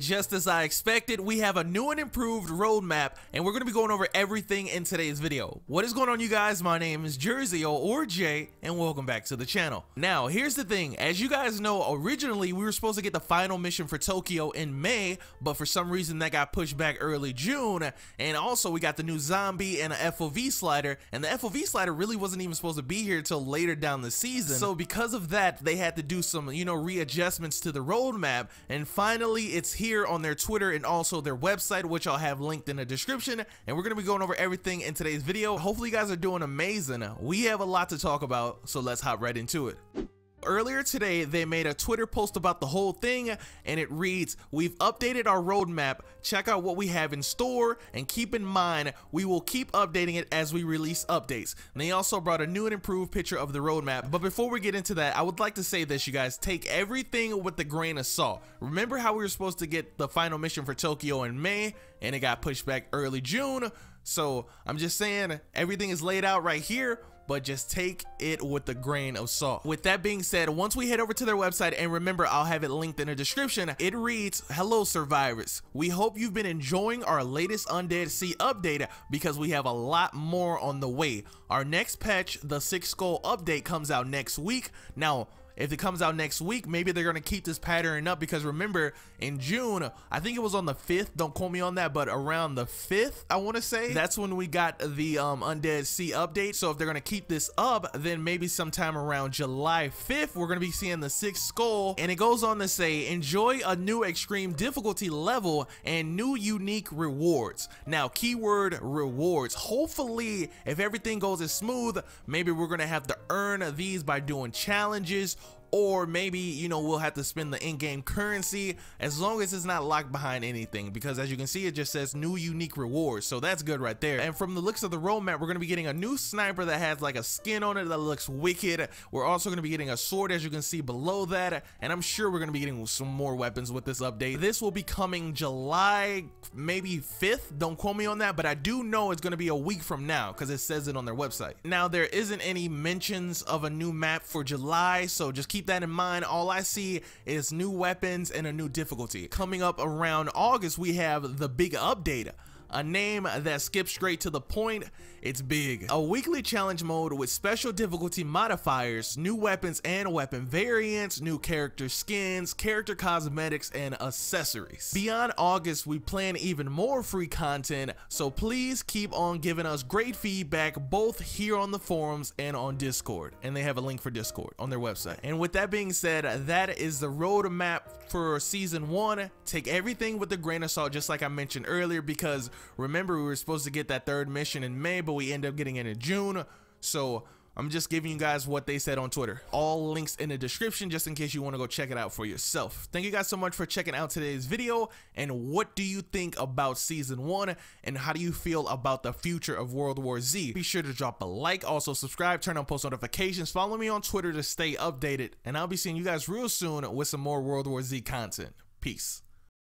Just as I expected, we have a new and improved roadmap, and we're going to be going over everything in today's video. What is going on, you guys? My name is Jersey or Jay, and welcome back to the channel. Now, here's the thing. As you guys know, originally, we were supposed to get the final mission for Tokyo in May, but for some reason, that got pushed back early June, and also, we got the new zombie and a FOV slider, and the FOV slider really wasn't even supposed to be here till later down the season, so because of that, they had to do some, you know, readjustments to the roadmap, and finally, it's here here on their Twitter and also their website, which I'll have linked in the description. And we're going to be going over everything in today's video. Hopefully you guys are doing amazing. We have a lot to talk about, so let's hop right into it. Earlier today, they made a Twitter post about the whole thing, and it reads, We've updated our roadmap, check out what we have in store, and keep in mind, we will keep updating it as we release updates. And they also brought a new and improved picture of the roadmap. But before we get into that, I would like to say this, you guys, take everything with a grain of salt. Remember how we were supposed to get the final mission for Tokyo in May, and it got pushed back early June? So I'm just saying, everything is laid out right here but just take it with a grain of salt. With that being said, once we head over to their website, and remember, I'll have it linked in the description, it reads, Hello Survivors, we hope you've been enjoying our latest Undead Sea update because we have a lot more on the way. Our next patch, the Six Skull update comes out next week. Now, if it comes out next week, maybe they're going to keep this pattern up because remember in June, I think it was on the 5th, don't quote me on that, but around the 5th, I want to say, that's when we got the um, Undead Sea update. So if they're going to keep keep this up, then maybe sometime around July 5th, we're going to be seeing the sixth skull. And it goes on to say, enjoy a new extreme difficulty level and new unique rewards. Now, keyword rewards. Hopefully, if everything goes as smooth, maybe we're going to have to earn these by doing challenges or maybe you know we'll have to spend the in-game currency as long as it's not locked behind anything because as you can see it just says new unique rewards so that's good right there and from the looks of the roadmap we're gonna be getting a new sniper that has like a skin on it that looks wicked we're also gonna be getting a sword as you can see below that and I'm sure we're gonna be getting some more weapons with this update this will be coming July maybe 5th don't quote me on that but I do know it's gonna be a week from now because it says it on their website now there isn't any mentions of a new map for July so just keep keep that in mind. All I see is new weapons and a new difficulty. Coming up around August, we have the big update a name that skips straight to the point, it's big. A weekly challenge mode with special difficulty modifiers, new weapons and weapon variants, new character skins, character cosmetics, and accessories. Beyond August, we plan even more free content, so please keep on giving us great feedback both here on the forums and on Discord. And they have a link for Discord on their website. And with that being said, that is the roadmap for season one. Take everything with a grain of salt, just like I mentioned earlier, because Remember, we were supposed to get that third mission in May, but we end up getting it in June. So I'm just giving you guys what they said on Twitter. All links in the description just in case you want to go check it out for yourself. Thank you guys so much for checking out today's video. And what do you think about season one? And how do you feel about the future of World War Z? Be sure to drop a like. Also subscribe, turn on post notifications. Follow me on Twitter to stay updated. And I'll be seeing you guys real soon with some more World War Z content. Peace.